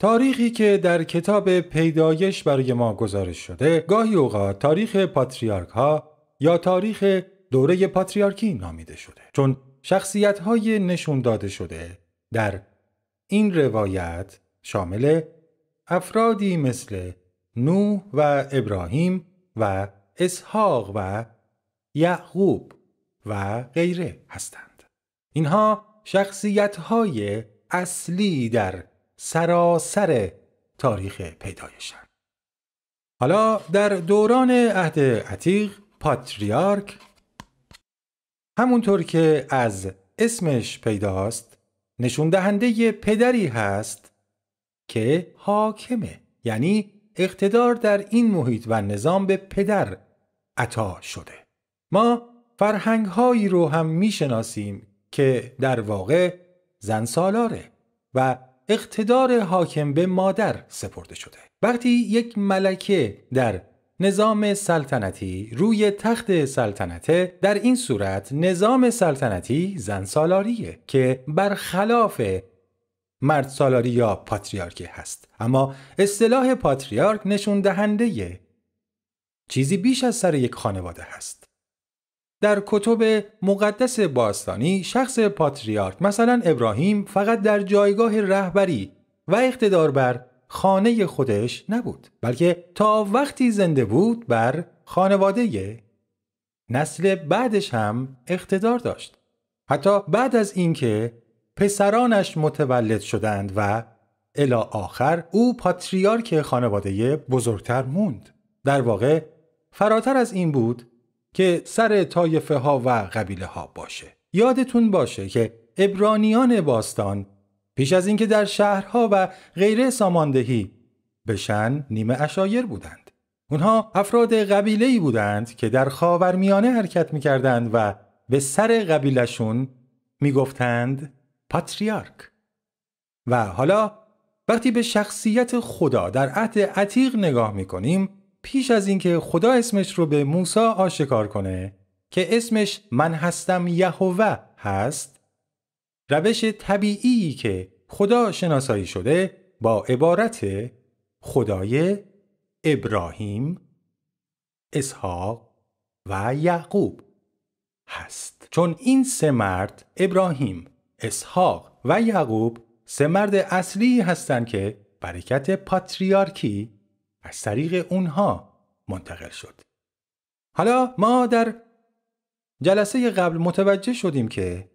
تاریخی که در کتاب پیدایش برای ما گزارش شده گاهی اوقات تاریخ پاتریارک ها یا تاریخ دوره پاتریارکی نامیده شده چون شخصیت های نشون داده شده در این روایت شامل افرادی مثل نوح و ابراهیم و اسحاق و یعقوب و غیره هستند اینها شخصیت های اصلی در سراسر تاریخ پیدایشن حالا در دوران عهد عتیق پاتریارک همونطور که از اسمش پیداست نشون دهنده پدری هست که حاکمه یعنی اقتدار در این محیط و نظام به پدر عطا شده ما فرهنگ هایی رو هم میشناسیم که در واقع زن سالاره و اقتدار حاکم به مادر سپرده شده وقتی یک ملکه در نظام سلطنتی روی تخت سلطنته در این صورت نظام سلطنتی زن سالاریه که برخلاف مرد سالاری یا پاتریارکی هست اما اصطلاح پاتریارک نشون دهنده چیزی بیش از سر یک خانواده هست در کتب مقدس باستانی شخص پاتریارک مثلا ابراهیم فقط در جایگاه رهبری و اقتدار بر خانه خودش نبود بلکه تا وقتی زنده بود بر خانواده نسل بعدش هم اقتدار داشت حتی بعد از اینکه پسرانش متولد شدند و الا آخر او پاتریارک خانواده بزرگتر موند در واقع فراتر از این بود که سر تایفه ها و قبیله ها باشه یادتون باشه که ابرانیان باستان پیش از اینکه در شهرها و غیره ساماندهی بشن نیمه اشایر بودند اونها افراد ای بودند که در خاورمیانه حرکت میکردند و به سر قبیلشون میگفتند پاتریارک و حالا وقتی به شخصیت خدا در عهد عتیق نگاه میکنیم پیش از اینکه خدا اسمش رو به موسی آشکار کنه که اسمش من هستم یهوه هست روش طبیعی که خدا شناسایی شده با عبارت خدای ابراهیم اسحاق و یعقوب هست چون این سه مرد ابراهیم اسحاق و یعقوب سه مرد اصلی هستند که برکت پاتریارکی از طریق اونها منتقل شد. حالا ما در جلسه قبل متوجه شدیم که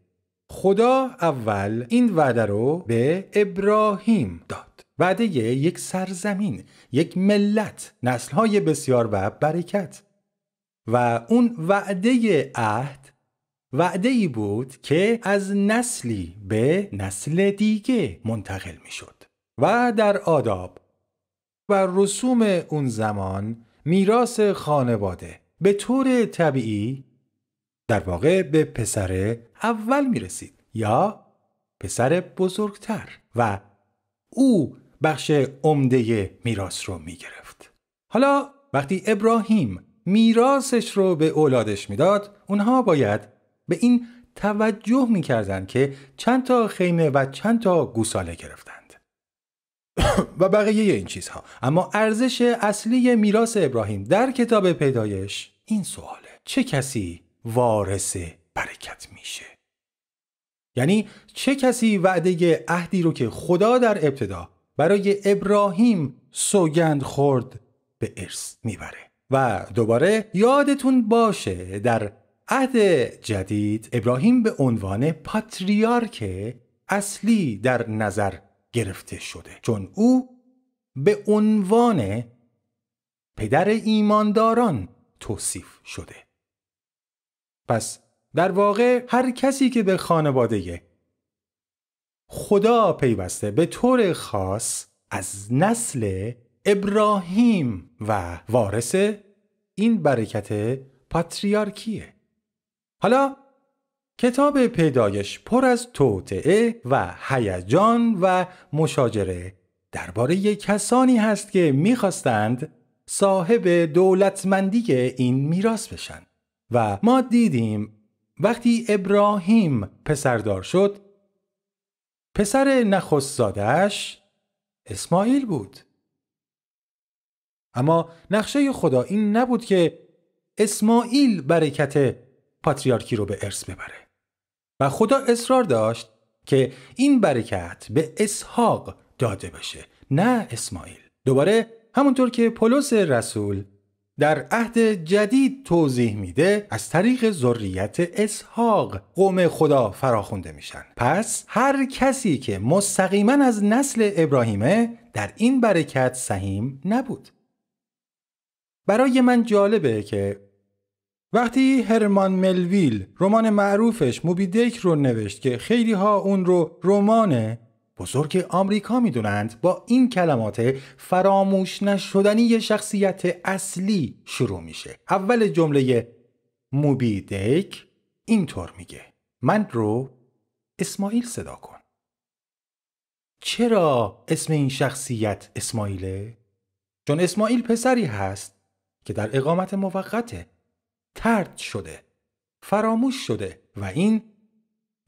خدا اول این وعده رو به ابراهیم داد. وعده یک سرزمین، یک ملت، نسلهای بسیار و برکت. و اون وعده عهد وعده ای بود که از نسلی به نسل دیگه منتقل می و در آداب بر رسوم اون زمان میراث خانواده به طور طبیعی در واقع به پسر اول می رسید یا پسر بزرگتر و او بخش عمده میراث رو میگرفت. حالا وقتی ابراهیم میراثش رو به اولادش میداد اونها باید به این توجه میکردند که چند تا خیمه و چند تا گوساله گرفتن و بقیه این چیزها اما ارزش اصلی میراث ابراهیم در کتاب پیدایش این سواله چه کسی وارث برکت میشه یعنی چه کسی وعده عهدی رو که خدا در ابتدا برای ابراهیم سوگند خورد به ارث میبره و دوباره یادتون باشه در عهد جدید ابراهیم به عنوان پاتریارک اصلی در نظر گرفته شده چون او به عنوان پدر ایمانداران توصیف شده پس در واقع هر کسی که به خانواده خدا پیوسته به طور خاص از نسل ابراهیم و وارث این برکت پاتریارکیه حالا کتاب پیدایش پر از توطعه و هیجان و مشاجره درباره کسانی هست که میخواستند صاحب دولتمندی این میراث بشن و ما دیدیم وقتی ابراهیم پسردار شد پسر نخستزادش اسماعیل بود اما نقشه خدا این نبود که اسماعیل برکت پاتریارکی رو به ارث ببره و خدا اصرار داشت که این برکت به اسحاق داده بشه نه اسماعیل دوباره همونطور که پولس رسول در عهد جدید توضیح میده از طریق ذریت اسحاق قوم خدا فراخونده میشن پس هر کسی که مستقیما از نسل ابراهیمه در این برکت سهیم نبود برای من جالبه که وقتی هرمان ملویل رمان معروفش موبیدیک رو نوشت که خیلی ها اون رو رمان بزرگ آمریکا میدونند با این کلمات فراموش نشدنی شخصیت اصلی شروع میشه اول جمله موبیدیک اینطور میگه من رو اسماعیل صدا کن چرا اسم این شخصیت اسماعیله؟ چون اسماعیل پسری هست که در اقامت موقته ترد شده فراموش شده و این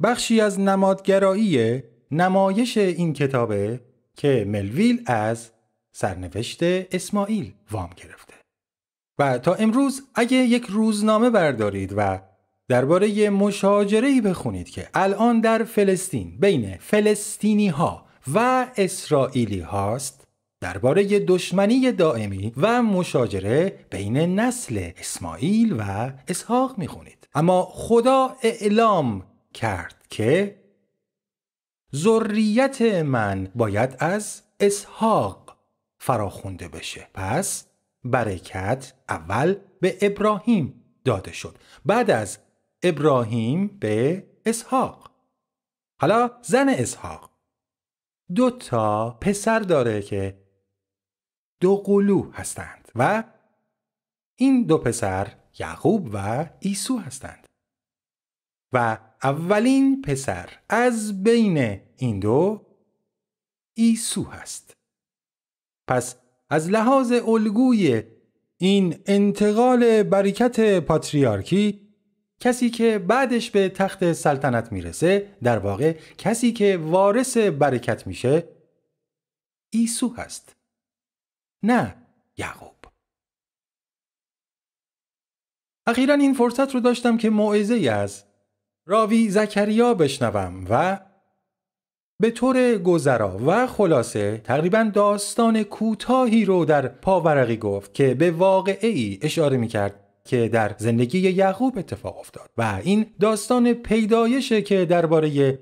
بخشی از نمادگرایی نمایش این کتابه که ملویل از سرنوشت اسماعیل وام گرفته و تا امروز اگه یک روزنامه بردارید و درباره مشاجره بخونید که الان در فلسطین بین فلسطینی ها و اسرائیلی هاست درباره دشمنی دائمی و مشاجره بین نسل اسماعیل و اسحاق میخونید اما خدا اعلام کرد که ذریت من باید از اسحاق فراخونده بشه پس برکت اول به ابراهیم داده شد بعد از ابراهیم به اسحاق حالا زن اسحاق دو تا پسر داره که دو قلو هستند و این دو پسر یعقوب و ایسو هستند و اولین پسر از بین این دو ایسو هست پس از لحاظ الگوی این انتقال برکت پاتریارکی کسی که بعدش به تخت سلطنت میرسه در واقع کسی که وارث برکت میشه ایسو هست نه یعقوب اخیرا این فرصت رو داشتم که موعظه از راوی زکریا بشنوم و به طور گذرا و خلاصه تقریبا داستان کوتاهی رو در پاورقی گفت که به واقعه ای اشاره می کرد که در زندگی یعقوب اتفاق افتاد و این داستان پیدایشه که درباره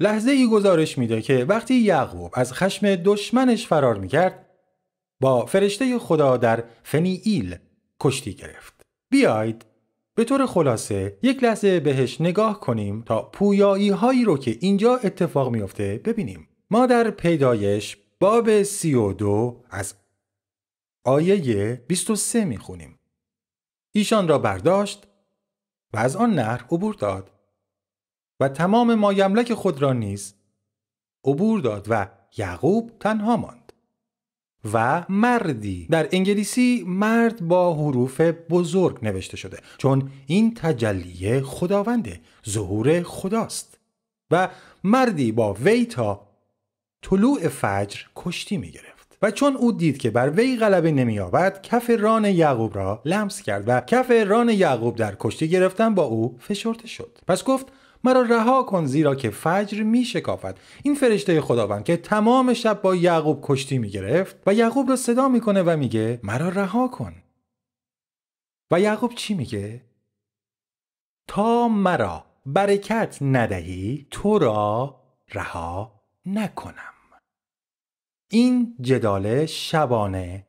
لحظه ای گزارش میده که وقتی یعقوب از خشم دشمنش فرار میکرد با فرشته خدا در فنیئیل کشتی گرفت. بیایید به طور خلاصه یک لحظه بهش نگاه کنیم تا پویایی هایی رو که اینجا اتفاق میفته ببینیم. ما در پیدایش باب دو از آیه 23 میخونیم. ایشان را برداشت و از آن نهر عبور داد و تمام مایملک خود را نیز عبور داد و یعقوب تنها ماند. و مردی در انگلیسی مرد با حروف بزرگ نوشته شده چون این تجلیه خداونده ظهور خداست و مردی با وی تا طلوع فجر کشتی می و چون او دید که بر وی غلبه نمییابد کف ران یعقوب را لمس کرد و کف ران یعقوب در کشتی گرفتن با او فشرده شد پس گفت مرا رها کن زیرا که فجر می شکافت این فرشته خداوند که تمام شب با یعقوب کشتی می گرفت و یعقوب را صدا میکنه و میگه مرا رها کن و یعقوب چی میگه تا مرا برکت ندهی تو را رها نکنم این جدال شبانه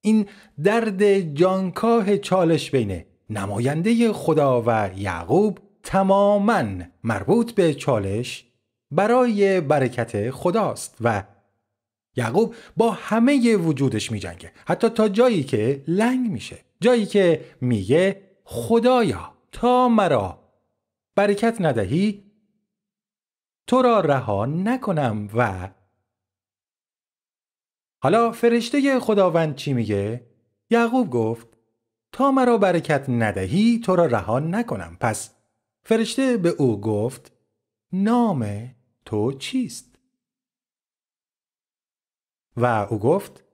این درد جانکاه چالش بین نماینده خدا و یعقوب تماما مربوط به چالش برای برکت خداست و یعقوب با همه وجودش می حتی تا جایی که لنگ میشه جایی که میگه خدایا تا مرا برکت ندهی تو را رها نکنم و حالا فرشته خداوند چی میگه؟ یعقوب گفت تا مرا برکت ندهی تو را رها نکنم پس فرشته به او گفت نام تو چیست؟ و او گفت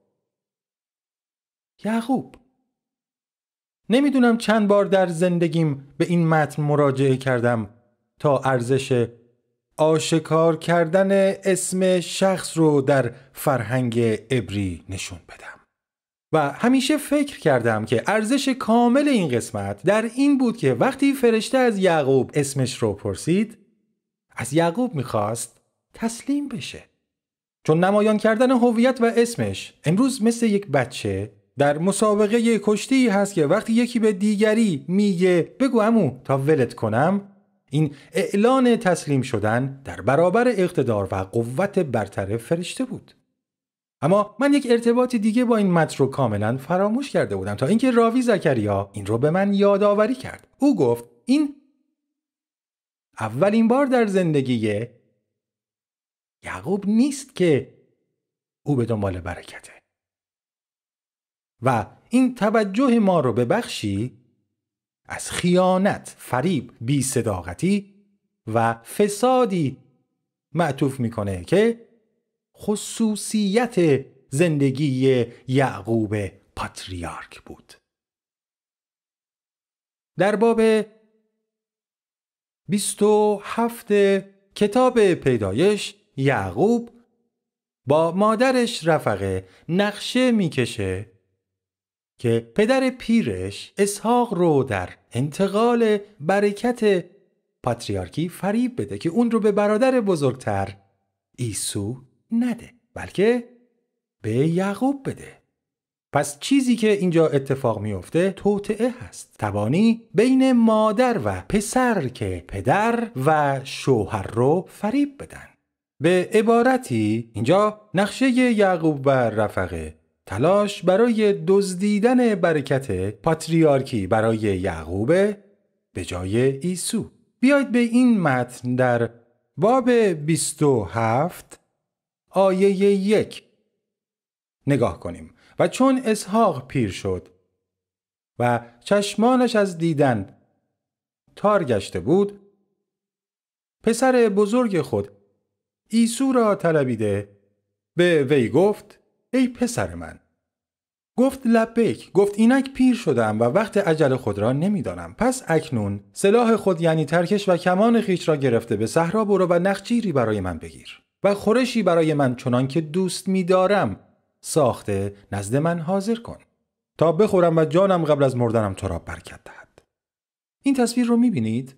یعقوب نمیدونم چند بار در زندگیم به این متن مراجعه کردم تا ارزش آشکار کردن اسم شخص رو در فرهنگ عبری نشون بدم. و همیشه فکر کردم که ارزش کامل این قسمت در این بود که وقتی فرشته از یعقوب اسمش رو پرسید از یعقوب میخواست تسلیم بشه چون نمایان کردن هویت و اسمش امروز مثل یک بچه در مسابقه کشتی هست که وقتی یکی به دیگری میگه بگو امو تا ولت کنم این اعلان تسلیم شدن در برابر اقتدار و قوت برتر فرشته بود اما من یک ارتباط دیگه با این متن رو کاملا فراموش کرده بودم تا اینکه راوی زکریا این رو به من یادآوری کرد او گفت این اولین بار در زندگی یعقوب نیست که او به دنبال برکته و این توجه ما رو به بخشی از خیانت، فریب، بی‌صداقتی و فسادی معطوف میکنه که خصوصیت زندگی یعقوب پاتریارک بود در باب 27 کتاب پیدایش یعقوب با مادرش رفقه نقشه میکشه که پدر پیرش اسحاق رو در انتقال برکت پاتریارکی فریب بده که اون رو به برادر بزرگتر ایسو نده بلکه به یعقوب بده پس چیزی که اینجا اتفاق میفته توطعه هست توانی بین مادر و پسر که پدر و شوهر رو فریب بدن به عبارتی اینجا نقشه یعقوب و رفقه تلاش برای دزدیدن برکت پاتریارکی برای یعقوب به جای ایسو بیاید به این متن در باب 27 آیه یک نگاه کنیم و چون اسحاق پیر شد و چشمانش از دیدن تار گشته بود پسر بزرگ خود ایسو را طلبیده به وی گفت ای پسر من گفت لبک گفت اینک پیر شدم و وقت عجل خود را نمیدانم پس اکنون سلاح خود یعنی ترکش و کمان خیش را گرفته به صحرا برو و نخجیری برای من بگیر و خورشی برای من چنان که دوست میدارم ساخته نزد من حاضر کن تا بخورم و جانم قبل از مردنم تو را برکت دهد این تصویر رو میبینید؟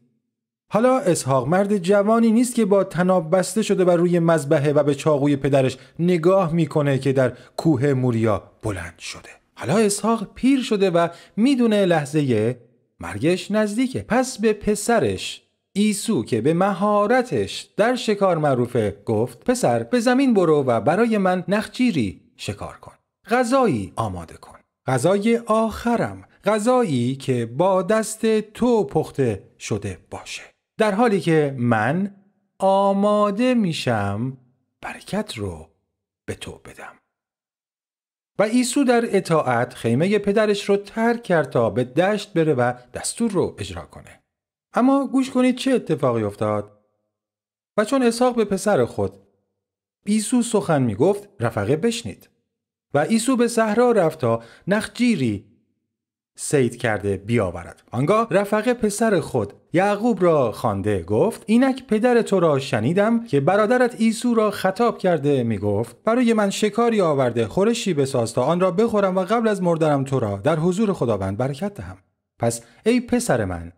حالا اسحاق مرد جوانی نیست که با تناب بسته شده بر روی مذبحه و به چاقوی پدرش نگاه میکنه که در کوه موریا بلند شده حالا اسحاق پیر شده و میدونه لحظه مرگش نزدیکه پس به پسرش ایسو که به مهارتش در شکار معروفه گفت پسر به زمین برو و برای من نخجیری شکار کن غذایی آماده کن غذای آخرم غذایی که با دست تو پخته شده باشه در حالی که من آماده میشم برکت رو به تو بدم و ایسو در اطاعت خیمه پدرش رو ترک کرد تا به دشت بره و دستور رو اجرا کنه اما گوش کنید چه اتفاقی افتاد و چون اسحاق به پسر خود ایسو سخن می گفت رفقه بشنید و ایسو به صحرا رفت تا نخجیری سید کرده بیاورد آنگاه رفقه پسر خود یعقوب را خوانده گفت اینک پدر تو را شنیدم که برادرت ایسو را خطاب کرده می گفت برای من شکاری آورده خورشی بساز تا آن را بخورم و قبل از مردنم تو را در حضور خداوند برکت دهم پس ای پسر من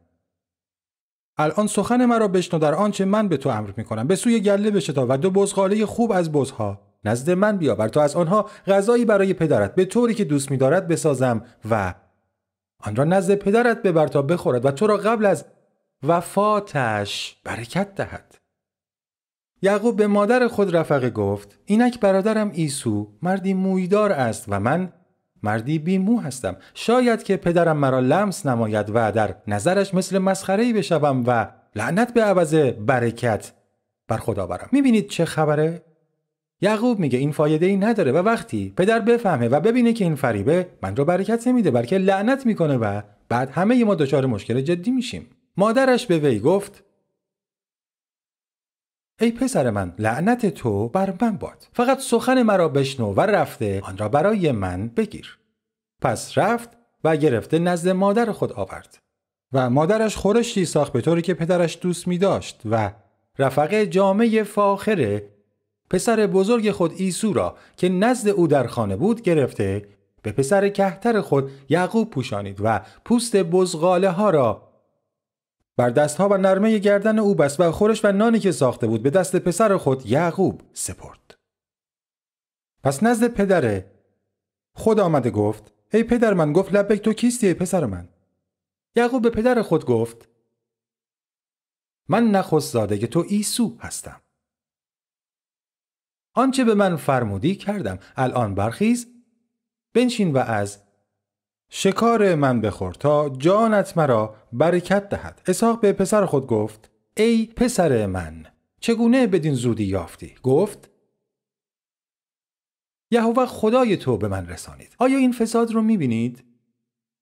الان سخن مرا بشنو در آنچه من به تو امر میکنم به سوی گله بشتا و دو بزغاله خوب از بزها نزد من بیاور تا از آنها غذایی برای پدرت به طوری که دوست میدارد بسازم و آن را نزد پدرت ببر تا بخورد و تو را قبل از وفاتش برکت دهد یعقوب به مادر خود رفقه گفت اینک برادرم ایسو مردی مویدار است و من مردی مو هستم شاید که پدرم مرا لمس نماید و در نظرش مثل مسخره بشوم و لعنت به عوض برکت بر خدا برم میبینید چه خبره یعقوب میگه این فایده ای نداره و وقتی پدر بفهمه و ببینه که این فریبه من رو برکت نمیده بلکه لعنت میکنه و بعد همه ما دچار مشکل جدی میشیم مادرش به وی گفت ای پسر من لعنت تو بر من باد فقط سخن مرا بشنو و رفته آن را برای من بگیر پس رفت و گرفته نزد مادر خود آورد و مادرش خورشتی ساخت به طوری که پدرش دوست می داشت و رفقه جامعه فاخر پسر بزرگ خود ایسو را که نزد او در خانه بود گرفته به پسر کهتر خود یعقوب پوشانید و پوست بزغاله ها را بر دستها و نرمه گردن او بست و خورش و نانی که ساخته بود به دست پسر خود یعقوب سپرد. پس نزد پدر خود آمده گفت ای پدر من گفت لبک تو کیستی ای پسر من یعقوب به پدر خود گفت من نخست زاده تو ایسو هستم آنچه به من فرمودی کردم الان برخیز بنشین و از شکار من بخور تا جانت مرا برکت دهد اسحاق به پسر خود گفت ای پسر من چگونه بدین زودی یافتی گفت یهوه خدای تو به من رسانید آیا این فساد رو میبینید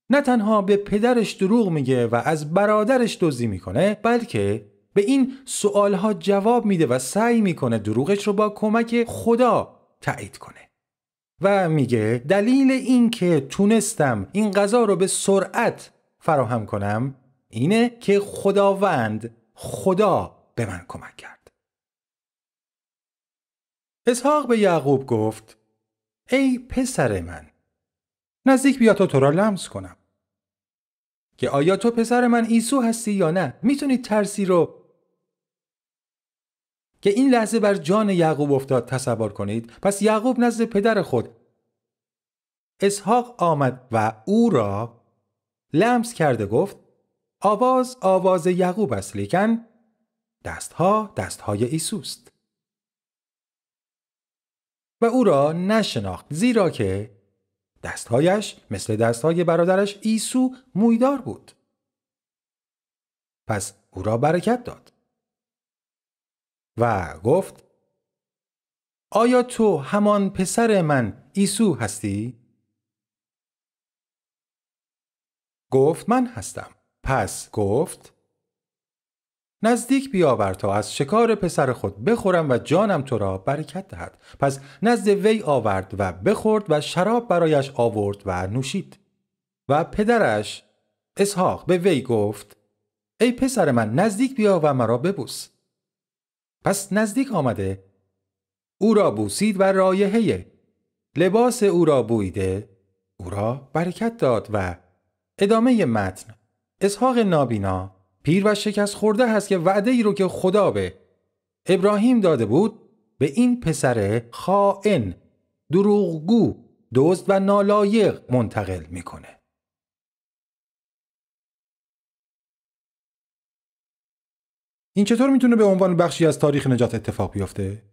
نه تنها به پدرش دروغ میگه و از برادرش دزدی میکنه بلکه به این سوالها جواب میده و سعی میکنه دروغش رو با کمک خدا تایید کنه و میگه دلیل اینکه تونستم این غذا رو به سرعت فراهم کنم اینه که خداوند خدا به من کمک کرد اسحاق به یعقوب گفت ای پسر من نزدیک بیا تا تو را لمس کنم که آیا تو پسر من عیسو هستی یا نه میتونی ترسی رو که این لحظه بر جان یعقوب افتاد تصور کنید پس یعقوب نزد پدر خود اسحاق آمد و او را لمس کرده گفت آواز آواز یعقوب است لیکن دستها دستهای ایسوست و او را نشناخت زیرا که دستهایش مثل دستهای برادرش ایسو مویدار بود پس او را برکت داد و گفت آیا تو همان پسر من ایسو هستی؟ گفت من هستم. پس گفت نزدیک بیاور تا از شکار پسر خود بخورم و جانم تو را برکت دهد پس نزد وی آورد و بخورد و شراب برایش آورد و نوشید و پدرش اسحاق به وی گفت ای پسر من نزدیک بیا و مرا ببوس پس نزدیک آمده او را بوسید و رایحه لباس او را بویده او را برکت داد و ادامه متن اسحاق نابینا پیر و شکست خورده هست که وعده ای رو که خدا به ابراهیم داده بود به این پسر خائن دروغگو دزد و نالایق منتقل میکنه این چطور میتونه به عنوان بخشی از تاریخ نجات اتفاق بیفته؟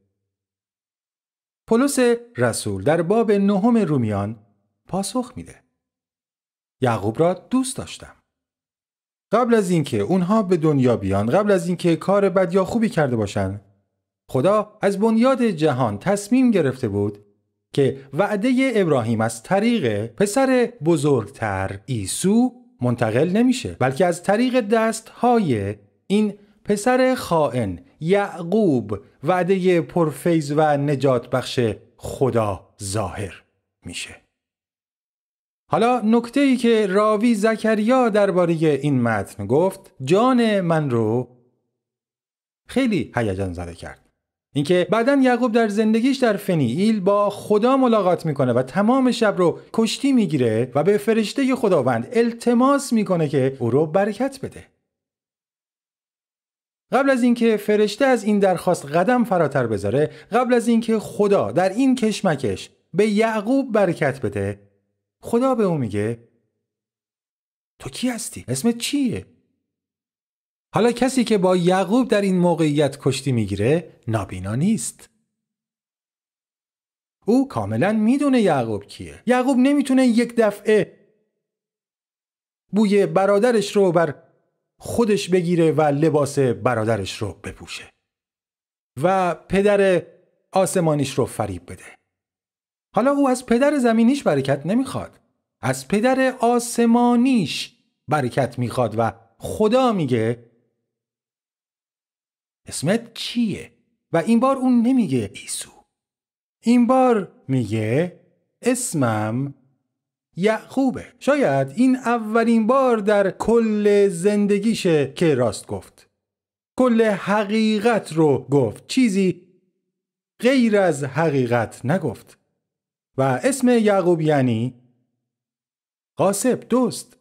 پولس رسول در باب نهم رومیان پاسخ میده. یعقوب را دوست داشتم. قبل از اینکه اونها به دنیا بیان، قبل از اینکه کار بد یا خوبی کرده باشن، خدا از بنیاد جهان تصمیم گرفته بود که وعده ابراهیم از طریق پسر بزرگتر ایسو منتقل نمیشه بلکه از طریق دستهای این پسر خائن یعقوب وعده پرفیز و نجات بخش خدا ظاهر میشه حالا نکته ای که راوی زکریا درباره این متن گفت جان من رو خیلی هیجان زده کرد اینکه بعدا یعقوب در زندگیش در فنییل با خدا ملاقات میکنه و تمام شب رو کشتی میگیره و به فرشته خداوند التماس میکنه که او رو برکت بده قبل از اینکه فرشته از این درخواست قدم فراتر بذاره قبل از اینکه خدا در این کشمکش به یعقوب برکت بده خدا به او میگه تو کی هستی؟ اسمت چیه؟ حالا کسی که با یعقوب در این موقعیت کشتی میگیره نابینا نیست. او کاملا میدونه یعقوب کیه. یعقوب نمیتونه یک دفعه بوی برادرش رو بر خودش بگیره و لباس برادرش رو بپوشه و پدر آسمانیش رو فریب بده حالا او از پدر زمینیش برکت نمیخواد از پدر آسمانیش برکت میخواد و خدا میگه اسمت کیه و این بار اون نمیگه ایسو این بار میگه اسمم یعقوبه شاید این اولین بار در کل زندگیشه که راست گفت کل حقیقت رو گفت چیزی غیر از حقیقت نگفت و اسم یعقوب یعنی قاسب دوست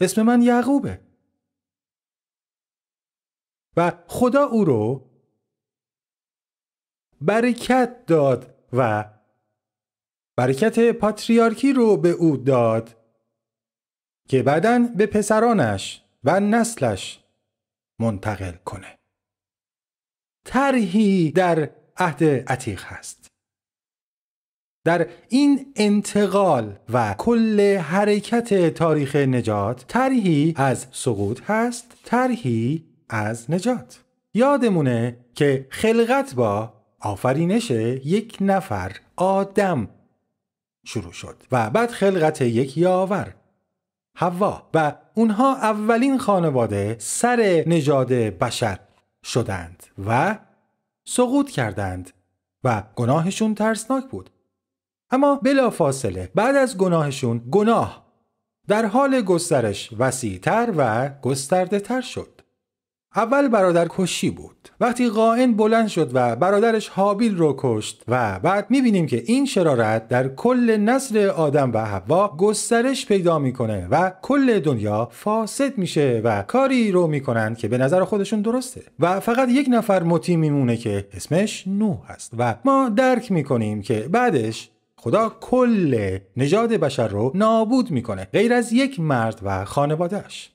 اسم من یعقوبه و خدا او رو برکت داد و برکت پاتریارکی رو به او داد که بعدا به پسرانش و نسلش منتقل کنه. طرحی در عهد عتیق هست. در این انتقال و کل حرکت تاریخ نجات طرحی از سقوط هست، طرحی از نجات. یادمونه که خلقت با آفرینش یک نفر آدم شروع شد و بعد خلقت یک یاور هوا و اونها اولین خانواده سر نژاد بشر شدند و سقوط کردند و گناهشون ترسناک بود اما فاصله بعد از گناهشون گناه در حال گسترش وسیعتر و گسترده شد اول برادر کشی بود وقتی قائن بلند شد و برادرش حابیل رو کشت و بعد میبینیم که این شرارت در کل نسل آدم و حوا گسترش پیدا میکنه و کل دنیا فاسد میشه و کاری رو میکنند که به نظر خودشون درسته و فقط یک نفر مطیع میمونه که اسمش نوح هست و ما درک میکنیم که بعدش خدا کل نژاد بشر رو نابود میکنه غیر از یک مرد و خانوادهش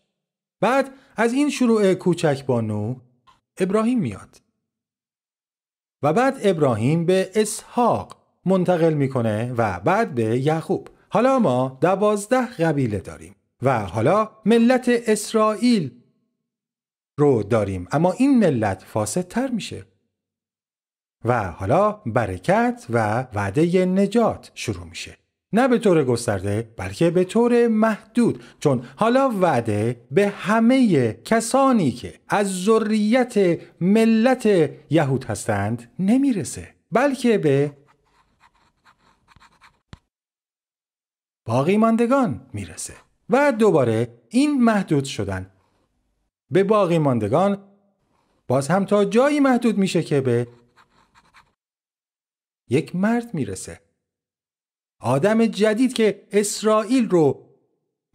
بعد از این شروع کوچک بانو ابراهیم میاد و بعد ابراهیم به اسحاق منتقل میکنه و بعد به یعقوب حالا ما دوازده قبیله داریم و حالا ملت اسرائیل رو داریم اما این ملت فاسدتر میشه و حالا برکت و وعده نجات شروع میشه نه به طور گسترده بلکه به طور محدود چون حالا وعده به همه کسانی که از ذریت ملت یهود هستند نمیرسه بلکه به باقی ماندگان میرسه و دوباره این محدود شدن به باقی ماندگان باز هم تا جایی محدود میشه که به یک مرد میرسه آدم جدید که اسرائیل رو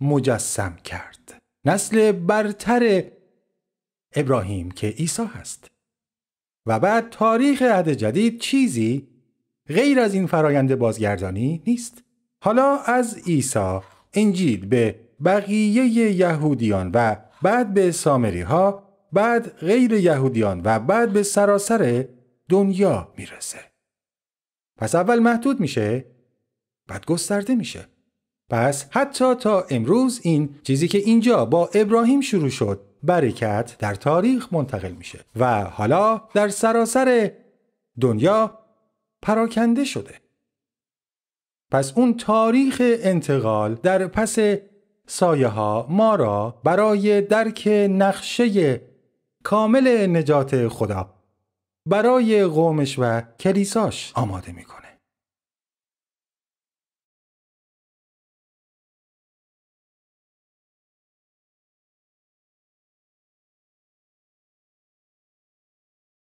مجسم کرد نسل برتر ابراهیم که عیسی هست و بعد تاریخ عهد جدید چیزی غیر از این فرایند بازگردانی نیست حالا از عیسی انجیل به بقیه یهودیان و بعد به سامری ها بعد غیر یهودیان و بعد به سراسر دنیا میرسه پس اول محدود میشه بعد گسترده میشه پس حتی تا امروز این چیزی که اینجا با ابراهیم شروع شد برکت در تاریخ منتقل میشه و حالا در سراسر دنیا پراکنده شده پس اون تاریخ انتقال در پس سایه ها ما را برای درک نقشه کامل نجات خدا برای قومش و کلیساش آماده میکنه